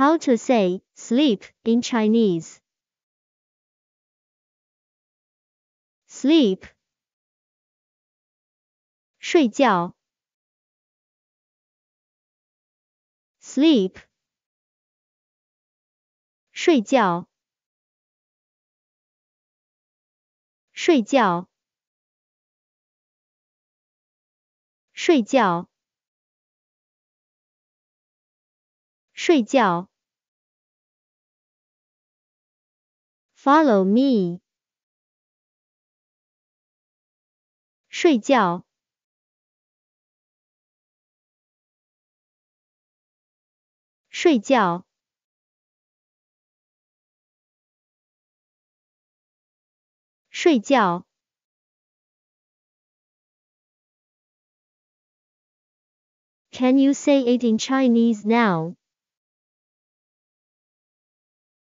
How to say sleep in Chinese. Sleep. Sleep. 睡觉。Sleep. 睡觉。睡觉。睡觉。睡觉。Follow me，睡觉。睡觉。睡觉。Can you say it in Chinese now?